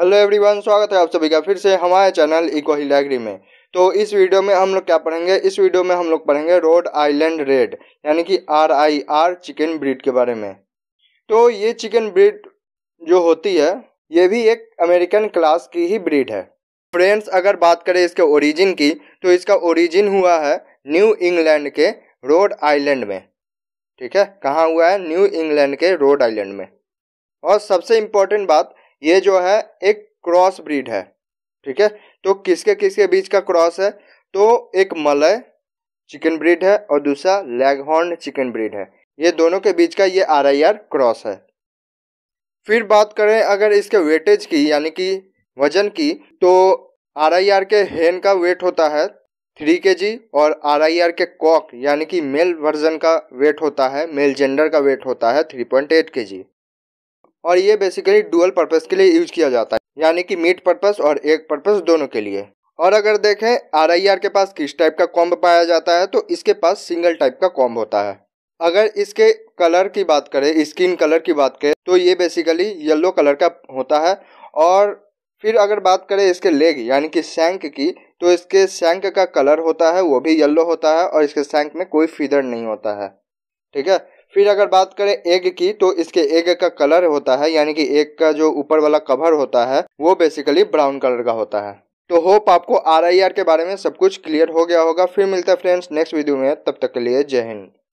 hello everyone स्वागत है आप सभी का फिर से हमारे चैनल इको हिलाग्री में तो इस वीडियो में हम लोग क्या पढ़ेंगे इस वीडियो में हम लोग पढ़ेंगे रोड आइलैंड रेड यानी कि R I R chicken breed के बारे में तो ये चिकन ब्रीड जो होती है ये भी एक अमेरिकन क्लास की ही ब्रीड है फ्रेंड्स अगर बात करें इसके ओरिजिन की तो इसका ओरिजिन हुआ है न्यू इंग्लैंड के रोड आइलैंड में ठीक है कहाँ हुआ है न्यू इंग्लैंड के रोड आइलैंड में और सबसे इम्पोर्टेंट बात ये जो है एक क्रॉस ब्रीड है ठीक है तो किसके किसके बीच का क्रॉस है तो एक मलय चिकन ब्रीड है और दूसरा लेगहॉर्न चिकन ब्रीड है ये दोनों के बीच का ये आर आई आर क्रॉस है फिर बात करें अगर इसके वेटेज की यानी कि वजन की तो आर आई आर के हेन का वेट होता है थ्री के जी और आर आई आर के कॉक यानी कि मेल वर्जन का वेट होता है मेल जेंडर का वेट होता है थ्री पॉइंट एट के जी और ये बेसिकली डुअल पर्पज़ के लिए यूज किया जाता है यानी कि मीट पर्पज़ और एग पर्पज़ दोनों के लिए और अगर देखें आर के पास किस टाइप का कॉम्ब पाया जाता है तो इसके पास सिंगल टाइप का कॉम्ब होता है अगर इसके कलर की बात करें स्किन कलर की बात करें तो ये बेसिकली येलो कलर का होता है और फिर अगर बात करें इसके लेग यानी कि सैंक की तो इसके सैंक का कलर होता है वो भी येलो होता है और इसके सैंक में कोई फीदर नहीं होता है ठीक है फिर अगर बात करें एग की तो इसके एग का कलर होता है यानी कि एग का जो ऊपर वाला कवर होता है वो बेसिकली ब्राउन कलर का होता है तो होप आपको आर के बारे में सब कुछ क्लियर हो गया होगा फिर मिलता है फ्रेंड्स नेक्स्ट वीडियो में तब तक के लिए जय हिंद